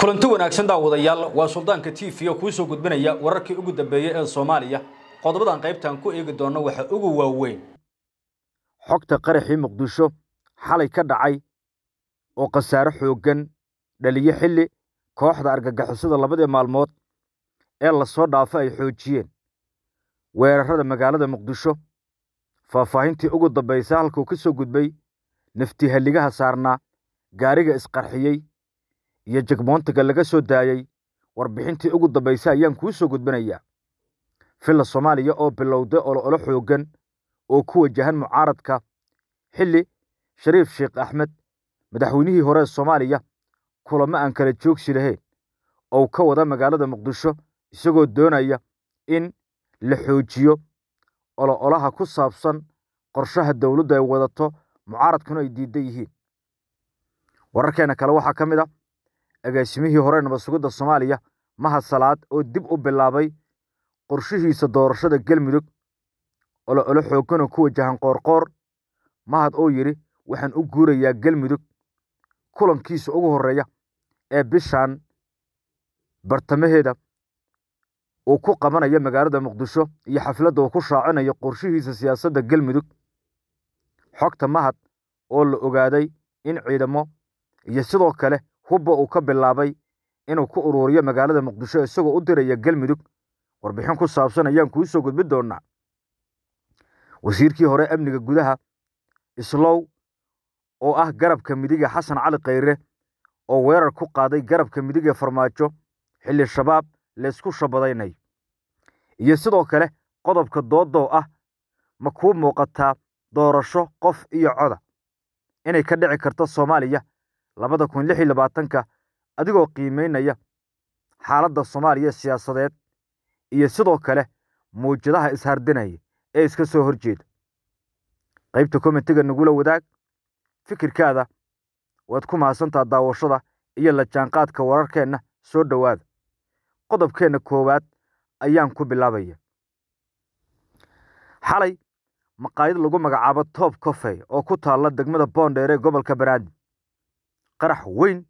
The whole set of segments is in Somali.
kulanti wanaagsan daawadayaal waa suldaanka t v oo kuu soo gudbinaya wararkii ugu dambeeyey ee soomaaliya qodobadan qaybtan ku eegi doonno waxa ugu waaweyn xogta qaraxii muqdisho xalay ka dhacay oo khasaare xooggan dhaliyo xilli kooxda argagixisada labadii maalmood ee lasoo dhaafo ay xoojiyeen weerarada magaalada muqdisho faahfaahintii ugu dambaysa halkuu ka soo gudbay nafti saarnaa gaariga isqarxiyey iyo jegmoontiga laga soo daayay warbixintii ugu dambaysay ayaan kuu soo gudbinayaa filla soomaaliya oo bilowday ololo xooggan oo ku wajahan mucaaradka xilli shariif sheekh axmed madaxweynihii hore ee soomaaliya kulamo aan kala joogsi lahayn ou ka wada magaalada muqdisho isagoo doonaya in la xoojiyo olo olaha ku saabsan qorshaha dowladdu ay wadato mucaaradkuna ay diidan yihiin wararkeena kale waxaa ka mid a ah agaasimihii hore nabad sugidda soomaaliya mahad salaad oo dib u bilaabay qorshihiisa doorashada galmudug olo olo xoogganoo ku wajahan qoorqoor mahad oo yidhi waxaan u guurayaa galmudug kulankiisa ugu horreeya ee bishan bartamaheeda uu ku qabanaya magaalada muqdisho iyo xafladda uu ku shaacinayo qorshihiisa siyaasadda galmudug xogta mahad oo la ogaaday in ciidamo iyo sidoo kale hubba uu ka bilaabay inuu ku uruuriyo magaalada muqdisho isagoo u diraya galmudug warbixin ku saabsan ayaan kuu soo gudbin doonnaa wasiirkii hore amniga gudaha islow oo ah garabka midige xasan cali kayre oo weerar ku qaaday garabka midige farmaajo xilli shabaab laysku shabadaynay iyo sidoo kale qodobka doodoo ah ma kuu muuqataa doorasho qof iyo coda inay ka dhici karto soomaaliya labada kun lix iyo labaatanka adigoo qiimeynaya xaaladda soomaaliya siyaasadeed iyo sidoo kale muujadaha ishardinaya ee iska soo hor jeeda qaybta komitiga nagula wadaag fikirkaada waad ku mahadsantaa daawashada iyo la jaanqaadka wararkeenna soo dhowaada qodobkeenna koowaad ayaan ku bilaabaya xalay maqaayad lagu magacaabo toob coffey oo ku taalla degmada boondheer ee gobolka banaadir qarax weyn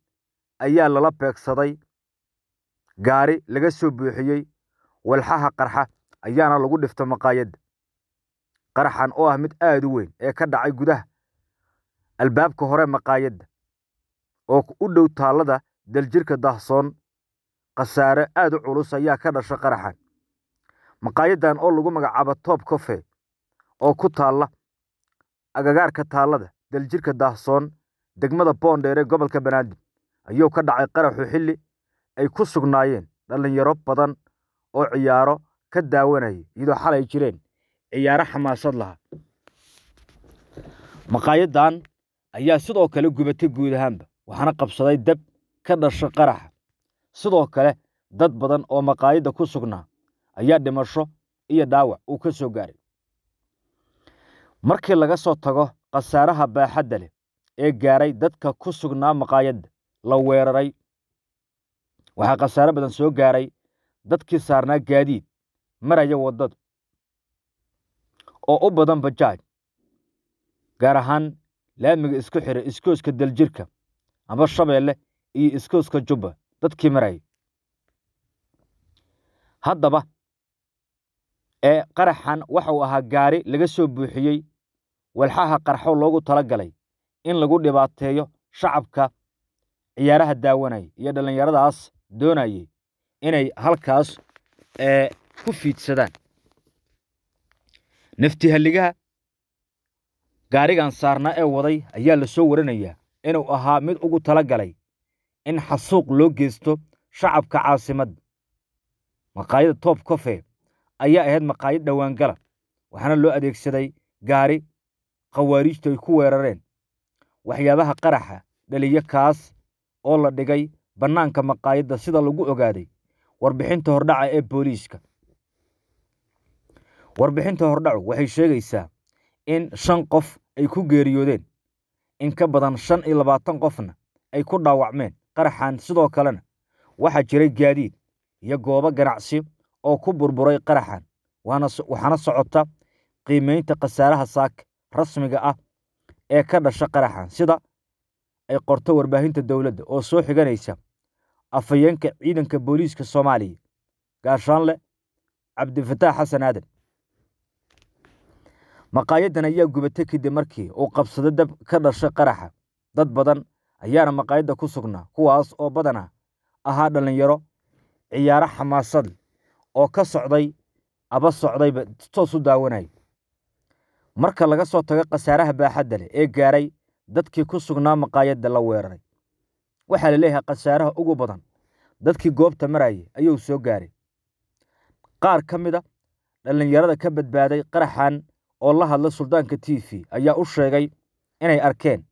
ayaa lala beegsaday gaari laga soo buuxiyey walxaha qarxa ayaana lagu dhifta maqaayadda qaraxan oo ah mid aad u weyn ee ka dhacay gudaha albaabka hore maqaayadda oo u dhow taallada daljirka dahsoon khasaare aad u culus ayaa ka dhashay qaraxan maqaayaddan oo lagu magacaabo toob cofe oo ku taalla agagaarka taallada daljirka dahsoon degmada boondheere gobolka banaadir ayuu ka dhacay qaraxu xilli ay ku sugnaayeen dhallinyaro badan oo ciyaaro ka daawanayay iyadoo xalay jireen ciyaaro xamaasad lahaa maqaayadan ayaa sidoo kale gubatay guud ahaanba waxaana qabsaday dab ka dhasha qaraxa sidoo kale dad badan oo maqaayadda ku sugnaa ayaa dhimasho iyo dhaawac uu ka soo gaaray markii laga soo tago khasaaraha baaxadda leh ee gaaray dadka ku sugnaa maqaayadda la weeraray waxaa khasaare badan soo gaaray dadkii saarnaa gaadiid maraya waddada oo u badan bajaaj gaar ahaan laamiga isku xira iskooska daljirka amba shabeelle iyo iskooska jubba dadkii maraya haddaba ee qaraxan waxa uu ahaa gaari laga soo buuxiyey walxaha qarxo loogu tala galay in lagu dhibaateeyo shacabka ciyaaraha daawanaya iyo dhallinyaradaas doonayay inay halkaas eh, ku fiidsadaan nafti halligaha gaarigan saarnaa ee waday ayaa la soo waranayaa inuu ahaa mid ugu tala galay in xasuuq loo geysto shacabka caasimadda maqaayada toob kofe ayaa ahayd maqaayad dhowaangala waxaana loo adeegsaday gaari khawaariijta ay ku weerareen waxyaabaha qaraxa dhaliyo kaas oo la dhigay bannaanka maqaayadda sida lagu ogaaday warbixinta hordhaca ee booliiska warbixinta hordhacu waxay sheegaysaa in shan qof ay ku geeriyoodeen in ka badan shan iyo labaatan qofna ay ku dhaawacmeen qaraxan sidoo kalena waxaa jiray gaadiid iyo goobo ganacsi oo ku burburay qaraxan waxaana socota qiimaynta khasaaraha saaka rasmiga ah ee ka dhasha qaraxan sida ay qorto warbaahinta dowladda oo soo xiganaysa afhayeenka ciidanka booliiska soomaaliya gaashaan leh cabdifataax xasan aadan maqaayaddan ayaa gubatay kadib markii uu qabsaday dab ka dhashay qaraxa dad badan ayaana maqaayadda ku sugnaa kuwaas oo badana ahaa dhallinyaro ciyaaro xamaasad oo ka socday aba socdayba toos u daawanayo marka laga soo tago khasaaraha baaxadda leh ee gaaray dadkii ku sugnaa maqaayadda la weeraray waxaa la leeyahay khasaaraha ugu badan dadkii goobta marayay ayuu soo gaaray qaar ka mid a ah dhallinyarada ka badbaaday qaraxan oo la hadla suldaanka t v ayaa u sheegay inay arkeen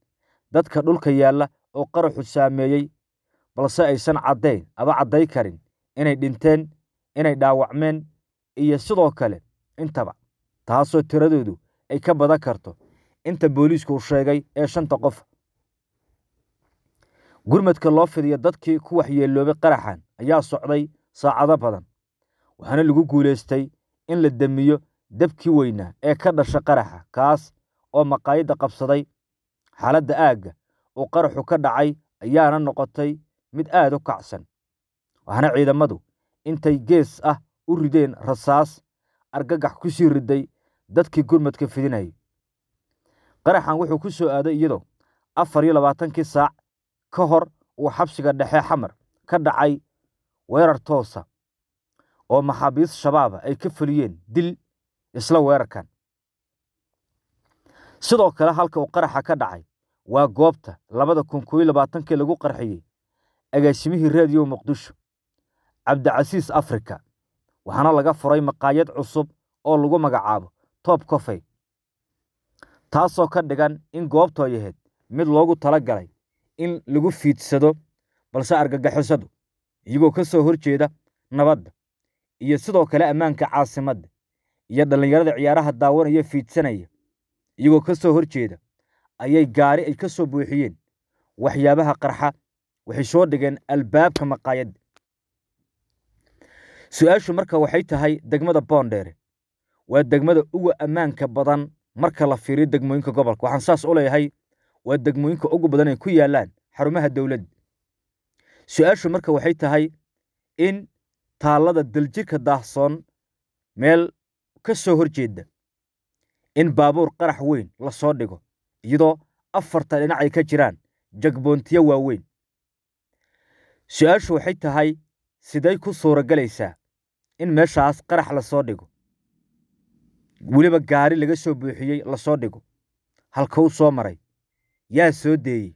dadka dhulka yaalla oo qaraxu saameeyey balse aysan caddayn aba cadday karin inay dhinteen inay dhaawacmeen iyo sidoo kale intaba taasoo tiradoodu ay ka badan karto inta booliisku uu sheegay ee shanta qof gurmadka loo fidiya dadkii ku waxyeeloobay qaraxan ayaa socday saacado badan waxaana lagu guulaystay in la demiyo debkii weynaa ee ka dhasha qaraxa kaas oo maqaayadda qabsaday xaaladda aagga oo qaraxu ka dhacay ayaana noqotay mid aad u kacsan waxaana ciidamadu intay gees ah u rideen rasaas argagax ku sii riday dadkii gurmadka fidinayay qaraxan wuxuu ku soo aaday iyadoo afar iyo labaatankii saac ka hor uu xabsiga dhexe xamar ka dhacay weerar toosa oo maxaabiis shabaaba ah ay ka fuliyeen dil isla weerarkan sidoo kale halka uu qaraxa ka dhacay waa goobta labada kun koyo labaatankii lagu qarxiyey agaasimihii raadiyo muqdisho cabdicasiis afrika waxaana laga furay maqaayad cusub oo lagu magacaabo toob kofay taasoo ka dhigan in goobtoo yahayd mid loogu tala galay in lagu fiidsado balse argagaxisadu iyagoo ka soo horjeeda nabadda iyo sidoo kale ammaanka caasimadda iyo dhallinyarada ciyaaraha daawanaya fiidsanaya iyagoo ka soo horjeeda ayay gaari ay ka soo buuxiyeen waxyaabaha qarxa waxay soo dhigeen albaabka maqaayadda su-aashu marka waxay tahay degmada boondheere waa degmada ugu ammaanka badan marka la fiiriyo degmooyinka gobolka waxaan saas u leeyahay waa degmooyinka ugu badan ay ku yaalaan xarumaha dowladda su-aashu marka waxay tahay in taallada daljirka daahsoon meel ka soo hor in baabuur qarax weyn lasoo dhigo iyadoo afarta dhinac ay ka jiraan jagboontiyo waaweyn su-aashu waxay tahay siday ku suura galaysaa in meeshaas qarax lasoo dhigo weliba gaari laga soo buuxiyey lasoo dhigo halkuu soo maray yaa soo deeyey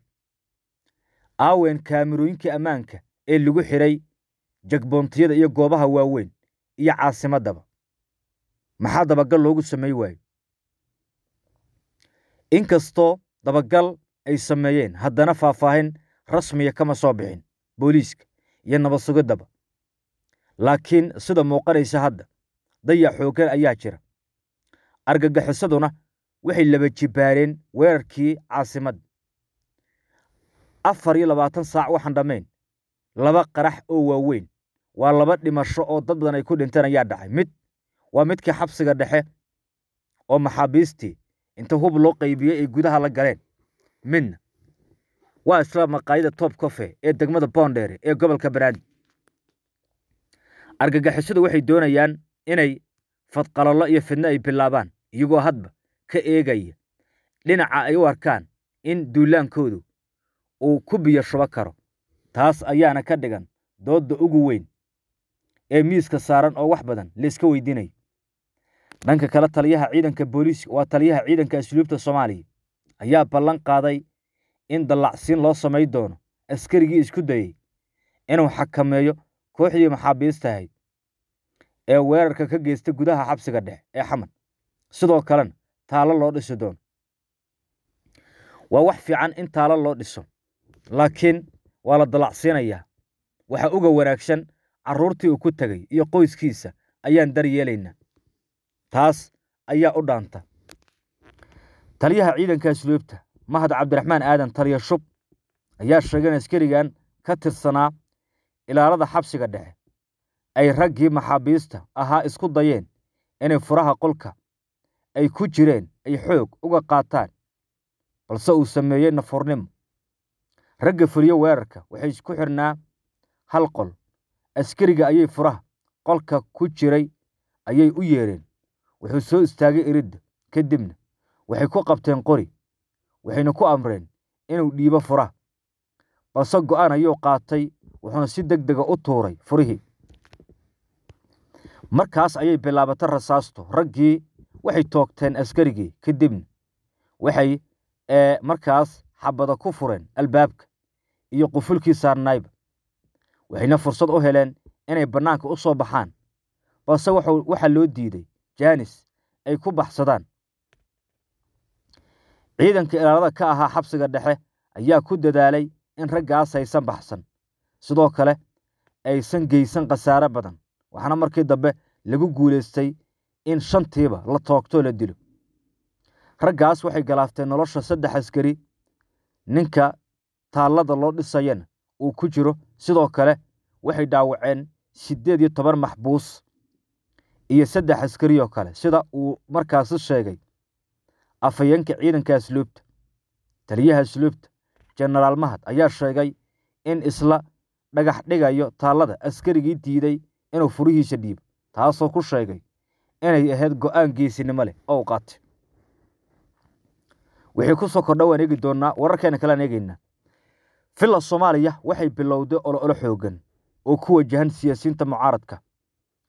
aawen kaamirooyinkii ammaanka ee lagu xidhay jagboontiyada iyo goobaha waaweyn iyo caasimaddaba maxaa dabagal loogu samay waayo inkastoo dabagal ay sameeyeen haddana faahfaahin rasmiya ah kama soo bixin booliiska iyo nabad laakiin sida muuqanaysa hadda dayac xooggan ayaa jira argagixisaduna waxay laba jibaareen weerarkii caasimad afar iyo labaatan saac waxaan dhammayn laba qarax oo waaweyn waa laba dhimasho oo dad badan ay ku dhinteen ayaa dhacay mid waa midkii xabsiga dhexe oo maxaabiistii inta hub loo qaybiyey ay gudaha la galeen midna waa isla maqaayada toob cofe ee degmada boondheere ee gobolka banaadir argagixisadu waxay doonayaan inay fadqalallo iyo fidno ay bilaabaan iyagoo hadba ka eegaya dhinaca ay u arkaan in duulaankoodu uu ku biyo shubo karo taas ayaana ka dhigan doodda ugu weyn ee miiska saaran oo wax badan layska weydiinayo dhanka kale taliyaha ciidanka booliiska waa taliyaha ciidanka asluubta soomaaliya ayaa ballan qaaday in dallacsiin loo samayn doono askarigii isku dayey inuu xakameeyo kooxdii maxaabiistahay ee weerarka ka geysta gudaha xabsiga dhexe ee xamar sidoo kalena taalo loo dhisi doono waa wax fiican in taalo loo dhiso laakiin waa la dalacsiinayaa waxaa uga wanaagsan caruurtii uu ku tegay iyo qoyskiisa ayaan daryeelaynaa taas ayaa u dhaanta taliyaha ciidanka asluubta mahad cabdiraxmaan aadan taliya shub ayaa sheegay in askarigan ka tirsanaa ilaalada xabsiga dhexe ay raggii maxaabiista ahaa isku dayeen inay furaha qolka ay ku jireen ay xoog uga qaataan balse uu sameeyey nafoornimo ragga fuliyo weerarka waxay isku xirnaa hal qol askariga ayay furaha qolka ku jiray ayay u yeedheen wuxuu soo istaagay iridda kadibna waxay ku qabteen qori waxayna ku amreen inuu dhiibo furaha balse go'aan ayuu qaatay wuxuuna si deg dega ah u tuuray furihii markaas ayay bilaabatay rasaasto raggii waxay toogteen askarigii kadibna waxay markaas xabada ku fureen albaabka iyo qufulkii saarnayba waxayna fursad u heleen inay bannaanka u soo baxaan balse waxaa loo diiday jaanis ay ku baxsadaan ciidanka ilaalada ka ahaa xabsiga dhexe ayaa ku dadaalay in raggaas aysan baxsan sidoo kale aysan geysan khasaare badan waxaana markii dambe lagu guulaystay in shantiiba la toogtoo la dilo raggaas waxay galaafteen nolosha saddex askari ninka taallada loo dhisayana uu ku jiro sidoo kale waxay dhaawaceen siddeed iyo toban maxbuus iyo saddex askari oo kale sida uu markaasi sheegay afhayeenka ciidanka asluubta taliyaha asluubta jenaraal mahad ayaa sheegay in isla dhagax dhigayo taallada askarigii diiday inuu furihiisa dhiibo taasoo ku sheegay inay ahayd go-aan geesinimo leh oo u qaatay wixii ku soo kordha waan eegi doonnaa wararkeena kalean eegaynaa filla soomaaliya waxay bilowday ololo xoogan oo ku wajahan siyaasiyiinta mucaaradka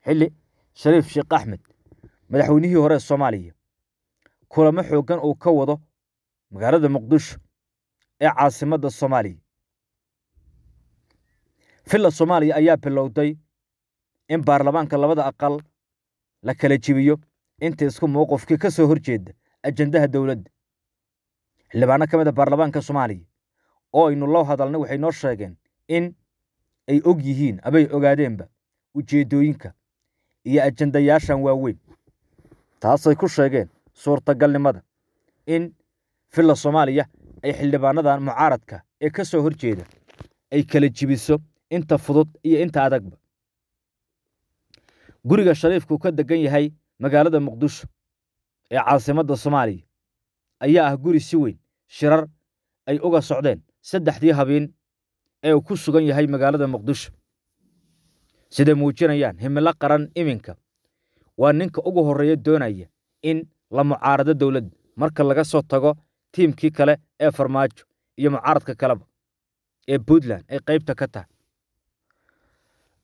xilli shariif sheekh axmed madaxweynihii hore ee soomaaliya kulamo xoogan uu ka wado magaalada muqdisho ee caasimadda soomaaliya filla soomaaliya ayaa bilowday in baarlamaanka labada aqal la kala jibiyo inta isku mowqifkii ka soo horjeeda ajendaha dowladda xildhibaano ka mid a ah baarlamaanka soomaaliya oo aynu loo hadalnay waxay noo sheegeen in ay og yihiin abay ogaadeenba ujeedooyinka iyo ajendayaashan waaweyn taasay ku sheegeen suurtagalnimada in villa soomaaliya ay xildhibaanadan mucaaradka ee ka soo horjeeda ay kala jibiso inta fudud iyo inta adagba guriga shariifku ka degan yahay magaalada muqdisho ee caasimadda soomaaliya ayaa ah guri si weyn shirar ay uga socdeen saddexdii habeen ee uu ku sugan yahay magaalada muqdisho siday muujinayaan himilo qaran iminka waa ninka ugu horreeya doonaya in la mucaarado dowladda marka laga soo tago tiimkii kale ee farmaajo iyo mucaaradka kaleba ee puntland ay qaybta ka tahay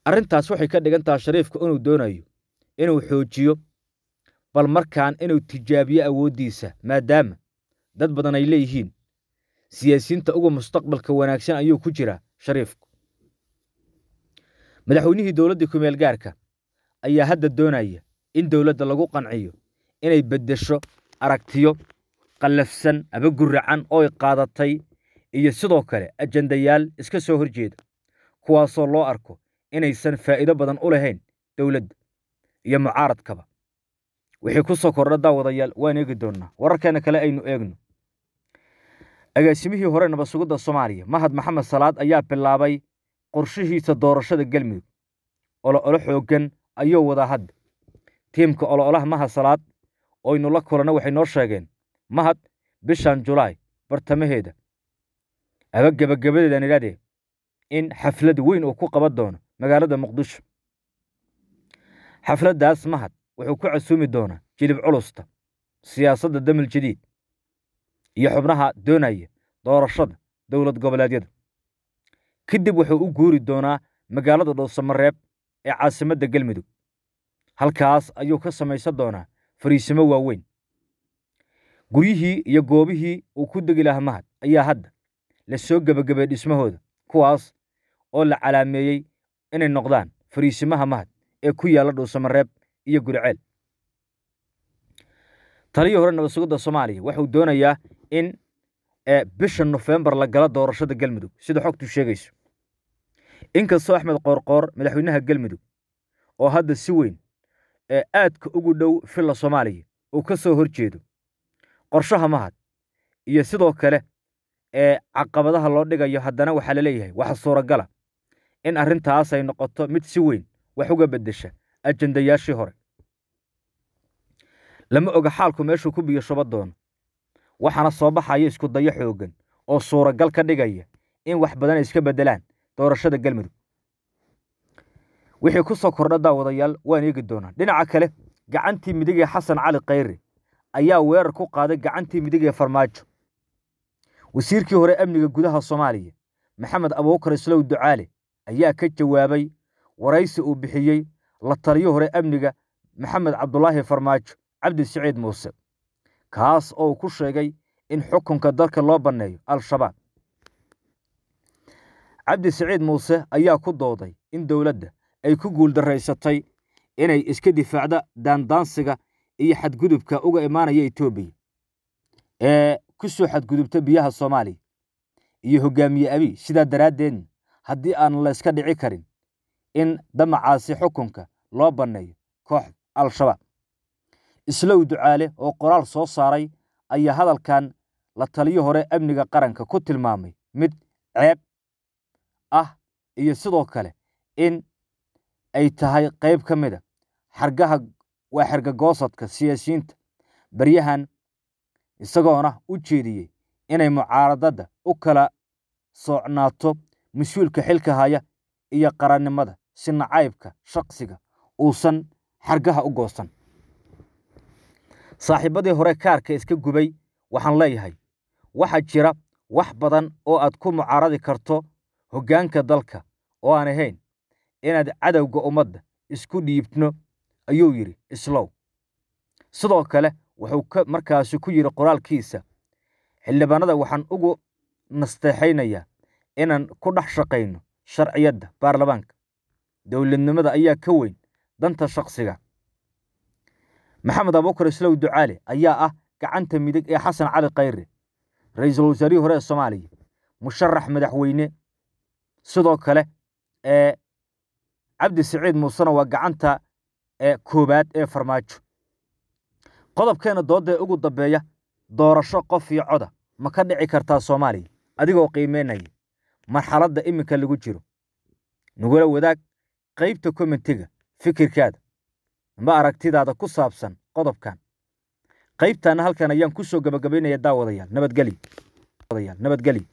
arrintaas waxay ka dhigan tahay shariifku inuu doonayo inuu xoojiyo bal markaan inuu tijaabiyo awooddiisa maadaama dad badan ay leeyihiin siyaasiyiinta ugu mustaqbalka wanaagsan ayuu ku jiraa shariifku madaxweynihii dowladdii kumeelgaarka ayaa hadda doonaya in dowladda lagu qanciyo inay beddesho aragtiyo qallafsan abaguracan ooy qaadatay iyo sidoo kale ajendayaal iska soo horjeeda kuwaasoo loo arko inaysan faa'iido badan u lahayn dowladda iyo mucaaradkaba wixii ku soo kordha daawadayaal waan eegi doonnaa wararkeena kale aynu eegno agaasimihii hore nabadsugidda soomaaliya mahad maxamed salaad ayaa bilaabay qorshihiisa doorashada olo olo xooggan ayuu wadaa hadda tiimka oloolaha mahad salaad oynu la kulanna waxay noo sheegeen mahad bishan julaay bartamaheeda aba gebagabadeedaan idhahdee in xaflad weyn uu ku qaban doono magaalada muqdisho xafladdaas mahad wuxuu ku casuumi doonaa jilib culusta siyaasadda damil jadiid iyo xubnaha doonaya doorashada dowlad goboleedyada kadib wuxuu u guuri doonaa magaalada dhowsamareeb ee caasimadda galmudug halkaas ayuu ka samaysan doonaa fariisimo waaweyn guryihii iyo goobihii uu ku degi lahaa mahad ayaa hadda la soo gebagabay dhismahooda kuwaas oo la calaameeyey inay noqdaan fariisimaha mahad ee ku yaalla dhuusamareeb iyo guriceel taliya hore nabadsugada soomaaliya waxuu doonayaa in e, bisha nofembar la galo doorashada galmudug sida xogtu sheegayso inkastoo axmed qoorqoor madaxweynaha galmudug oo hadda si weyn ee aadka ugu dhow filla soomaaliya uu ka soo hor jeedo qorshaha mahad iyo sidoo kale ee caqabadaha loo dhigayo haddana waxaa la leeyahay waxa suuragala ah in arrintaas ay noqoto mid si weyn wax uga beddesha ajendayaashii hore lama oga xaalku meeshuu ku biyo doono waxaana soo baxaya isku dayo xooggan oo suuragal ka dhigaya in wax badan ay iska beddelaan doorashada galmudug wixii ku soo kordha daawadayaal waan eegi doonaa dhinaca kale gacantii midig ee xasan cali khayre ayaa weerar ku qaaday gacantii midig ee farmaajo wasiirkii hore amniga gudaha soomaaliya maxamed abuukar islow ducaale ayaa ka jawaabay waraysi uu bixiyey la taliyo hore amniga maxamed cabdulaahi farmaajo cabdi siciid muuse kaas oo ku sheegay in xukunka dalka loo banneeyo al-shabaab cabdi siciid muuse ayaa ku dooday in dowladda ay ku guuldaraysatay inay iska difaacda daandaansiga iyo xadgudubka uga imaanaya etoobiya ee ku soo xadgudubta biyaha soomaaliya iyo hogaamiye abi sidaa daraaddeedna haddii aan layska dhici karin in damacaasi xukunka loo banneeyo kooxda al-shabaab islow ducaale oo qoraal soo saaray ayaa hadalkan la taliyo hore amniga qaranka ku tilmaamay mid ceeb ah iyo sidoo kale in ay tahay qayb ka mida ah xargaha waa xergagoosadka siyaasiyiinta baryahan isagoona u jeediyey inay mucaaradadda u kala soocnaato mas-uulka xilka haya iyo qarannimada si nacaybka shaqsiga uusan xargaha u goosan saaxiibadii hore kaarka iska gubay waxaan leeyahay waxaa jira wax badan oo aad ku mucaaradi karto hoggaanka dalka oo aan ahayn inaad cadowga ummadda isku dhiibno ayuu yidhi islow sidoo kale wuxuu markaasi ku yidhi qoraalkiisa xildhibaanada waxaan ugu nasteexaynayaa inaan ku dhex shaqayno sharciyadda baarlamaanka dowladnimada ayaa ka weyn danta shaqsiga maxamed abuukar islow ducaale ayaa ah gacanta midig ee xasan cali kayre ra-iisul wasaarihii hore ee soomaaliya musharax madaxweyne sidoo kale ee cabdi siciid muusena waa gacanta koowaad ee farmaajo qodobkeena doodda ee ugu dambeeya doorasho qof iyo coda ma ka dhici kartaa soomaaliya adigoo qiimeynaya marxaladda iminka lagu jiro nagula wadaag qaybta komentiga fikirkaada ama aragtidaada ku saabsan qodobkan qaybtaana halkan ayaan ku soo gabagabaynayaa daawadayaal nabadgelyo